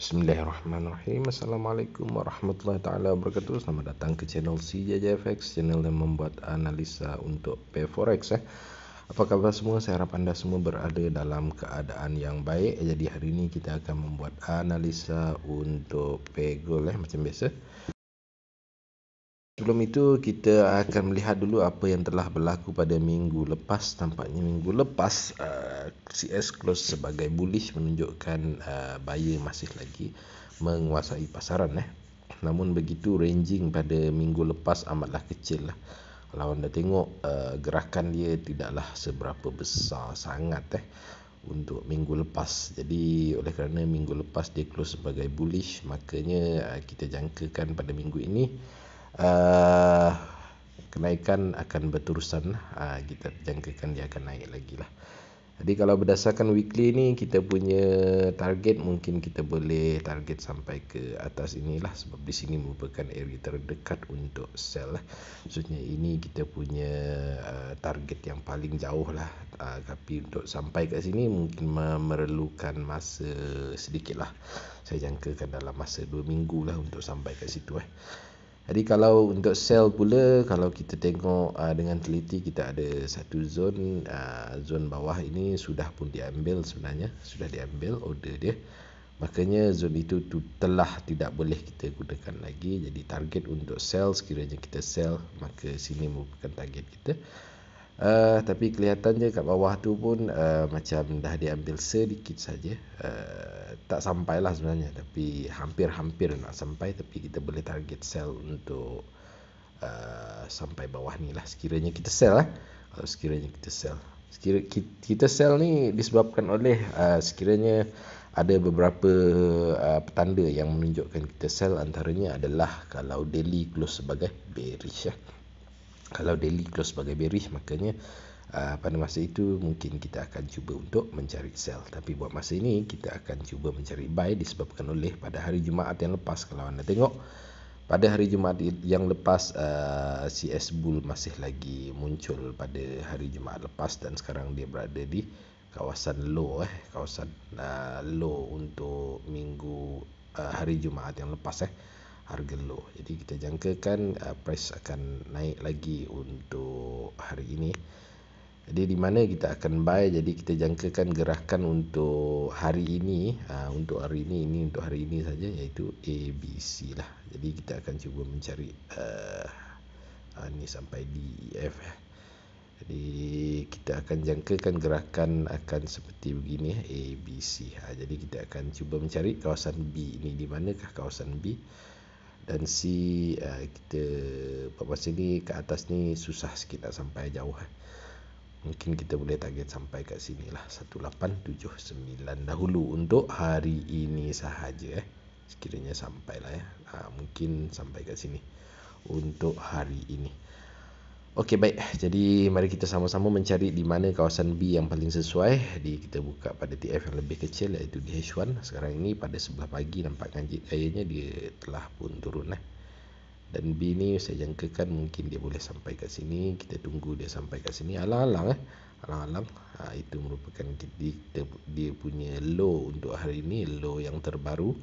Bismillahirrahmanirrahim Assalamualaikum warahmatullahi taala wabarakatuh Selamat datang ke channel CJJFX Channel yang membuat analisa untuk P4X ya. Eh. Apa kabar semua? Saya harap anda semua berada dalam keadaan yang baik Jadi hari ini kita akan membuat analisa untuk P-Gold ya. Eh, macam biasa sebelum itu kita akan melihat dulu apa yang telah berlaku pada minggu lepas Tampaknya minggu lepas uh, CS close sebagai bullish menunjukkan uh, buyer masih lagi menguasai pasaran eh namun begitu ranging pada minggu lepas amatlah kecil lah kalau anda tengok uh, gerakan dia tidaklah seberapa besar sangat eh untuk minggu lepas jadi oleh kerana minggu lepas dia close sebagai bullish makanya uh, kita jangkakan pada minggu ini Ah, kenaikan akan berterusan uh, kita jangkakan dia akan naik lagi lah jadi kalau berdasarkan weekly ni kita punya target mungkin kita boleh target sampai ke atas inilah sebab di sini merupakan area terdekat untuk sell lah. maksudnya ini kita punya uh, target yang paling jauh lah uh, tapi untuk sampai ke sini mungkin memerlukan masa sedikit lah saya jangkakan dalam masa 2 minggu lah untuk sampai ke situ eh jadi kalau untuk sel pula kalau kita tengok uh, dengan teliti kita ada satu zon ah, zon bawah ini sudah pun diambil sebenarnya sudah diambil order dia makanya zon itu tu telah tidak boleh kita gunakan lagi jadi target untuk sel sekiranya kita sel maka sini merupakan target kita Uh, tapi kelihatannya kat bawah tu pun uh, macam dah diambil sedikit saja. Uh, tak sampai lah sebenarnya. Tapi hampir-hampir nak sampai. Tapi kita boleh target sell untuk uh, sampai bawah ni lah. Sekiranya kita sell lah. Kalau sekiranya kita sell. Sekiranya kita sell ni disebabkan oleh uh, sekiranya ada beberapa uh, petanda yang menunjukkan kita sell antaranya adalah kalau daily close sebagai bearish ya kalau daily close sebagai bearish makanya uh, pada masa itu mungkin kita akan cuba untuk mencari sell tapi buat masa ini kita akan cuba mencari buy disebabkan oleh pada hari Jumaat yang lepas kalau anda tengok pada hari Jumaat yang lepas uh, ah, CS Bull masih lagi muncul pada hari Jumaat lepas dan sekarang dia berada di kawasan low eh kawasan uh, low untuk minggu uh, hari Jumaat yang lepas eh harga low. Jadi kita jangkakan uh, price akan naik lagi untuk hari ini. Jadi di mana kita akan buy? Jadi kita jangkakan gerakan untuk hari ini, uh, untuk hari ini ini untuk hari ini saja iaitu ABC lah. Jadi kita akan cuba mencari uh, uh, ni sampai DEF. Eh. Jadi kita akan jangkakan gerakan akan seperti begini ABC. Uh, ha, jadi kita akan cuba mencari kawasan B ini di manakah kawasan B? dan C uh, eh, kita buat masa ni ke atas ni susah sikit nak sampai jauh eh. mungkin kita boleh target sampai kat sini lah 1879 dahulu untuk hari ini sahaja eh. sekiranya sampai lah ya. Uh, mungkin sampai kat sini untuk hari ini Okey baik, jadi mari kita sama-sama mencari di mana kawasan B yang paling sesuai. Jadi kita buka pada TF yang lebih kecil iaitu di H1. Sekarang ini pada sebelah pagi nampakkan jayanya dia telah pun turun. Eh. Dan B ni saya jangkakan mungkin dia boleh sampai kat sini. Kita tunggu dia sampai kat sini. Alang-alang. Eh. Alang-alang. Ha, itu merupakan kita, dia punya low untuk hari ini. Low yang terbaru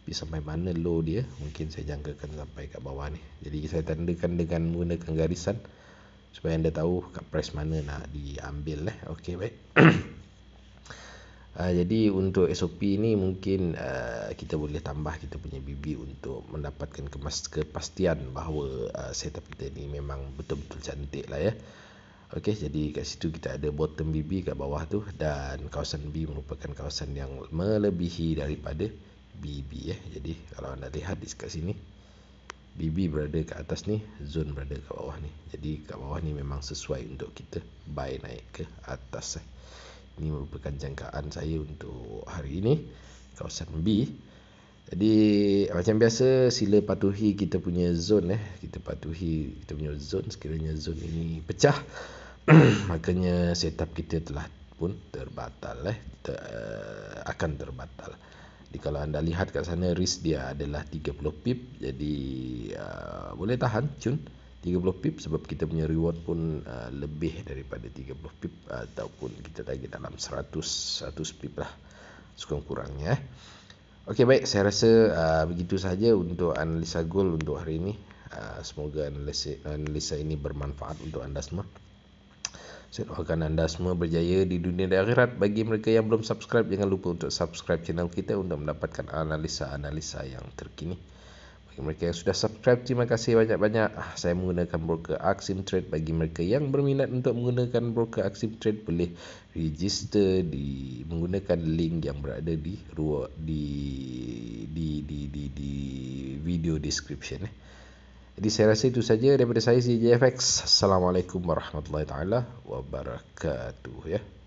tapi sampai mana low dia mungkin saya jangkakan sampai kat bawah ni jadi saya tandakan dengan menggunakan garisan supaya anda tahu kat price mana nak diambil eh. ok baik Uh, jadi untuk SOP ni mungkin uh, kita boleh tambah kita punya BB untuk mendapatkan kemas- kepastian bahawa uh, setup kita ni memang betul-betul cantik lah ya. Okey, jadi kat situ kita ada bottom BB kat bawah tu dan kawasan B merupakan kawasan yang melebihi daripada BB ya. Eh. Jadi kalau anda lihat di kat sini BB berada ke atas ni, zone berada ke bawah ni. Jadi ke bawah ni memang sesuai untuk kita buy naik ke atas. Eh. Ini merupakan jangkaan saya untuk hari ini kawasan B. Jadi macam biasa sila patuhi kita punya zone eh. Kita patuhi kita punya zone sekiranya zone ini pecah makanya setup kita telah pun terbatal eh. Ter, uh, akan terbatal. Jadi kalau anda lihat kat sana risk dia adalah 30 pip jadi uh, boleh tahan cun 30 pip sebab kita punya reward pun uh, lebih daripada 30 pip ataupun kita lagi dalam 100 100 pip lah sekurang-kurangnya. Eh. Okey baik saya rasa uh, begitu saja untuk analisa gold untuk hari ini. Uh, semoga analisa, analisa ini bermanfaat untuk anda semua. Saya doakan anda semua berjaya di dunia dan akhirat. Bagi mereka yang belum subscribe, jangan lupa untuk subscribe channel kita untuk mendapatkan analisa-analisa yang terkini. Bagi mereka yang sudah subscribe, terima kasih banyak-banyak. Ah, saya menggunakan broker Axiom Trade. Bagi mereka yang berminat untuk menggunakan broker Axiom Trade, boleh register di menggunakan link yang berada di ruang di di di di, di, di video description. Eh. Jadi saya rasa itu saja daripada saya si JFX. Assalamualaikum warahmatullahi taala wabarakatuh ya.